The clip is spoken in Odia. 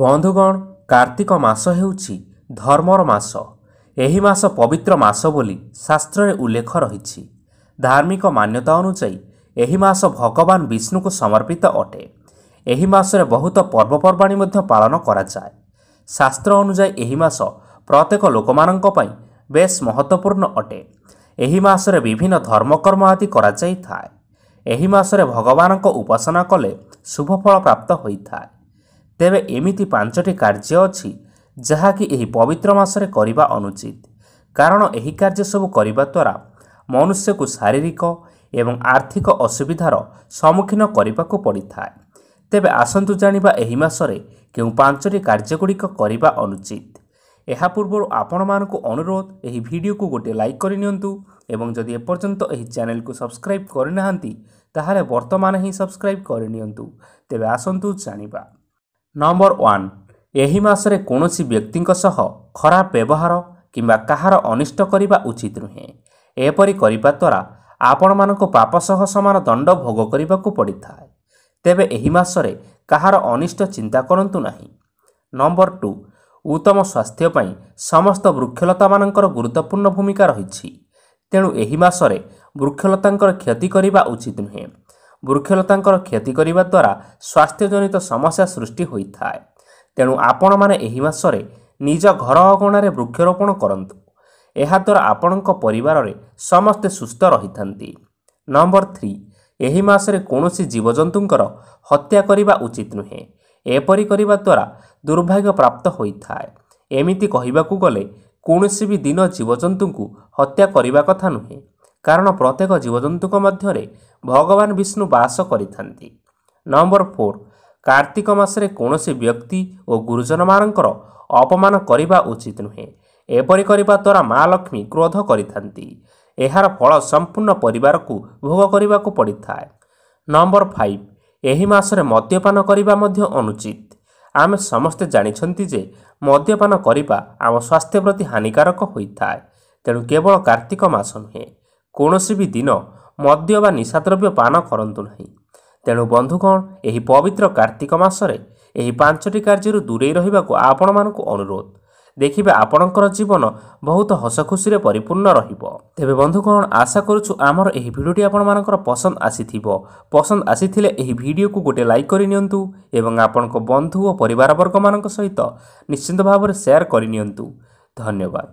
ବନ୍ଧୁଗଣ କାର୍ତ୍ତିକ ମାସ ହେଉଛି ଧର୍ମର ମାସ ଏହି ମାସ ପବିତ୍ର ମାସ ବୋଲି ଶାସ୍ତ୍ରରେ ଉଲ୍ଲେଖ ରହିଛି ଧାର୍ମିକ ମାନ୍ୟତା ଅନୁଯାୟୀ ଏହି ମାସ ଭଗବାନ ବିଷ୍ଣୁକୁ ସମର୍ପିତ ଅଟେ ଏହି ମାସରେ ବହୁତ ପର୍ବପର୍ବାଣି ମଧ୍ୟ ପାଳନ କରାଯାଏ ଶାସ୍ତ୍ର ଅନୁଯାୟୀ ଏହି ମାସ ପ୍ରତ୍ୟେକ ଲୋକମାନଙ୍କ ପାଇଁ ବେଶ୍ ମହତ୍ତ୍ୱପୂର୍ଣ୍ଣ ଅଟେ ଏହି ମାସରେ ବିଭିନ୍ନ ଧର୍ମକର୍ମ ଆଦି କରାଯାଇଥାଏ ଏହି ମାସରେ ଭଗବାନଙ୍କ ଉପାସନା କଲେ ଶୁଭଫଳ ପ୍ରାପ୍ତ ହୋଇଥାଏ ତେବେ ଏମିତି ପାଞ୍ଚଟି କାର୍ଯ୍ୟ ଅଛି ଯାହାକି ଏହି ପବିତ୍ର ମାସରେ କରିବା ଅନୁଚିତ କାରଣ ଏହି କାର୍ଯ୍ୟ ସବୁ କରିବା ଦ୍ୱାରା ମନୁଷ୍ୟକୁ ଶାରୀରିକ ଏବଂ ଆର୍ଥିକ ଅସୁବିଧାର ସମ୍ମୁଖୀନ କରିବାକୁ ପଡ଼ିଥାଏ ତେବେ ଆସନ୍ତୁ ଜାଣିବା ଏହି ମାସରେ କେଉଁ ପାଞ୍ଚଟି କାର୍ଯ୍ୟଗୁଡ଼ିକ କରିବା ଅନୁଚିତ ଏହା ପୂର୍ବରୁ ଆପଣମାନଙ୍କୁ ଅନୁରୋଧ ଏହି ଭିଡ଼ିଓକୁ ଗୋଟିଏ ଲାଇକ୍ କରିନିଅନ୍ତୁ ଏବଂ ଯଦି ଏପର୍ଯ୍ୟନ୍ତ ଏହି ଚ୍ୟାନେଲକୁ ସବସ୍କ୍ରାଇବ୍ କରିନାହାନ୍ତି ତାହେଲେ ବର୍ତ୍ତମାନ ହିଁ ସବସ୍କ୍ରାଇବ୍ କରିନିଅନ୍ତୁ ତେବେ ଆସନ୍ତୁ ଜାଣିବା ନମ୍ବର ୱାନ୍ ଏହି ମାସରେ କୌଣସି ବ୍ୟକ୍ତିଙ୍କ ସହ ଖରାପ ବ୍ୟବହାର କିମ୍ବା କାହାର ଅନିଷ୍ଟ କରିବା ଉଚିତ ନୁହେଁ ଏପରି କରିବା ଦ୍ୱାରା ଆପଣମାନଙ୍କୁ ପାପ ସହ ସମାନ ଦଣ୍ଡ ଭୋଗ କରିବାକୁ ପଡ଼ିଥାଏ ତେବେ ଏହି ମାସରେ କାହାର ଅନିଷ୍ଟ ଚିନ୍ତା କରନ୍ତୁ ନାହିଁ ନମ୍ବର ଟୁ ଉତ୍ତମ ସ୍ୱାସ୍ଥ୍ୟ ପାଇଁ ସମସ୍ତ ବୃକ୍ଷଲତାମାନଙ୍କର ଗୁରୁତ୍ୱପୂର୍ଣ୍ଣ ଭୂମିକା ରହିଛି ତେଣୁ ଏହି ମାସରେ ବୃକ୍ଷଲତାଙ୍କର କ୍ଷତି କରିବା ଉଚିତ ନୁହେଁ ବୃକ୍ଷଲତାଙ୍କର କ୍ଷତି କରିବା ଦ୍ୱାରା ସ୍ୱାସ୍ଥ୍ୟଜନିତ ସମସ୍ୟା ସୃଷ୍ଟି ହୋଇଥାଏ ତେଣୁ ଆପଣମାନେ ଏହି ମାସରେ ନିଜ ଘର ଅଗଣାରେ ବୃକ୍ଷରୋପଣ କରନ୍ତୁ ଏହାଦ୍ୱାରା ଆପଣଙ୍କ ପରିବାରରେ ସମସ୍ତେ ସୁସ୍ଥ ରହିଥାନ୍ତି ନମ୍ବର ଥ୍ରୀ ଏହି ମାସରେ କୌଣସି ଜୀବଜନ୍ତୁଙ୍କର ହତ୍ୟା କରିବା ଉଚିତ ନୁହେଁ ଏପରି କରିବା ଦ୍ୱାରା ଦୁର୍ଭାଗ୍ୟ ପ୍ରାପ୍ତ ହୋଇଥାଏ ଏମିତି କହିବାକୁ ଗଲେ କୌଣସି ବି ଦିନ ଜୀବଜନ୍ତୁଙ୍କୁ ହତ୍ୟା କରିବା କଥା ନୁହେଁ କାରଣ ପ୍ରତ୍ୟେକ ଜୀବଜନ୍ତୁଙ୍କ ମଧ୍ୟରେ ଭଗବାନ ବିଷ୍ଣୁ ବାସ କରିଥାନ୍ତି ନମ୍ବର ଫୋର୍ କାର୍ତ୍ତିକ ମାସରେ କୌଣସି ବ୍ୟକ୍ତି ଓ ଗୁରୁଜନମାନଙ୍କର ଅପମାନ କରିବା ଉଚିତ ନୁହେଁ ଏପରି କରିବା ଦ୍ୱାରା ମା ଲକ୍ଷ୍ମୀ କ୍ରୋଧ କରିଥାନ୍ତି ଏହାର ଫଳ ସମ୍ପୂର୍ଣ୍ଣ ପରିବାରକୁ ଭୋଗ କରିବାକୁ ପଡ଼ିଥାଏ ନମ୍ବର ଫାଇଭ ଏହି ମାସରେ ମଦ୍ୟପାନ କରିବା ମଧ୍ୟ ଅନୁଚିତ ଆମେ ସମସ୍ତେ ଜାଣିଛନ୍ତି ଯେ ମଦ୍ୟପାନ କରିବା ଆମ ସ୍ୱାସ୍ଥ୍ୟ ପ୍ରତି ହାନିକାରକ ହୋଇଥାଏ ତେଣୁ କେବଳ କାର୍ତ୍ତିକ ମାସ ନୁହେଁ କୌଣସି ବି ଦିନ ମଦ୍ୟ ବା ନିଶାଦ୍ରବ୍ୟ ପାନ କରନ୍ତୁ ନାହିଁ ତେଣୁ ବନ୍ଧୁଗଣ ଏହି ପବିତ୍ର କାର୍ତ୍ତିକ ମାସରେ ଏହି ପାଞ୍ଚଟି କାର୍ଯ୍ୟରୁ ଦୂରେଇ ରହିବାକୁ ଆପଣମାନଙ୍କୁ ଅନୁରୋଧ ଦେଖିବେ ଆପଣଙ୍କର ଜୀବନ ବହୁତ ହସଖୁସିରେ ପରିପୂର୍ଣ୍ଣ ରହିବ ତେବେ ବନ୍ଧୁଗଣ ଆଶା କରୁଛୁ ଆମର ଏହି ଭିଡ଼ିଓଟି ଆପଣମାନଙ୍କର ପସନ୍ଦ ଆସିଥିବ ପସନ୍ଦ ଆସିଥିଲେ ଏହି ଭିଡ଼ିଓକୁ ଗୋଟିଏ ଲାଇକ୍ କରିନିଅନ୍ତୁ ଏବଂ ଆପଣଙ୍କ ବନ୍ଧୁ ଓ ପରିବାରବର୍ଗମାନଙ୍କ ସହିତ ନିଶ୍ଚିନ୍ତ ଭାବରେ ସେୟାର କରିନିଅନ୍ତୁ ଧନ୍ୟବାଦ